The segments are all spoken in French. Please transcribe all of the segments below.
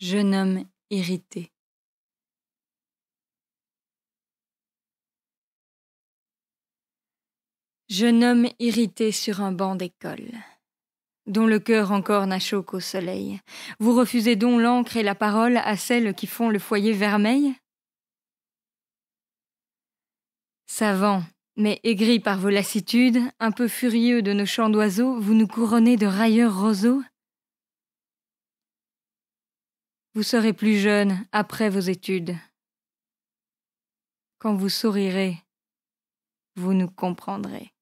Jeune homme irrité. Jeune homme irrité sur un banc d'école, dont le cœur encore n'a chaud qu'au soleil, vous refusez donc l'encre et la parole à celles qui font le foyer vermeil Savant, mais aigri par vos lassitudes, un peu furieux de nos chants d'oiseaux, vous nous couronnez de railleurs roseaux vous serez plus jeune après vos études. Quand vous sourirez, vous nous comprendrez.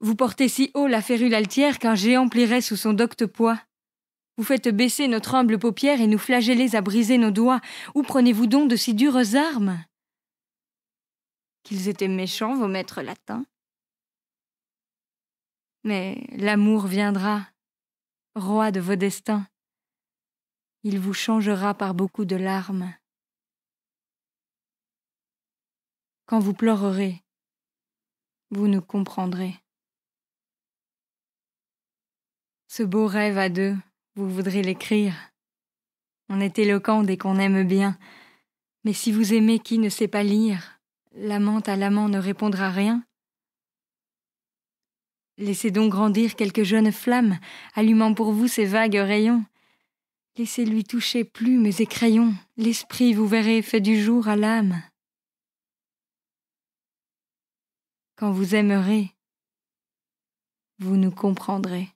Vous portez si haut la férule altière qu'un géant plierait sous son docte poids. Vous faites baisser notre humble paupière et nous flagellez à briser nos doigts. Où prenez-vous donc de si dures armes Qu'ils étaient méchants, vos maîtres latins. Mais l'amour viendra roi de vos destins. Il vous changera par beaucoup de larmes. Quand vous pleurerez, vous nous comprendrez. Ce beau rêve à deux, vous voudrez l'écrire. On est éloquent dès qu'on aime bien, mais si vous aimez qui ne sait pas lire, l'amant à l'amant ne répondra rien. Laissez donc grandir quelques jeunes flammes, allumant pour vous ces vagues rayons. Laissez-lui toucher plumes et crayons, l'esprit, vous verrez, fait du jour à l'âme. Quand vous aimerez, vous nous comprendrez.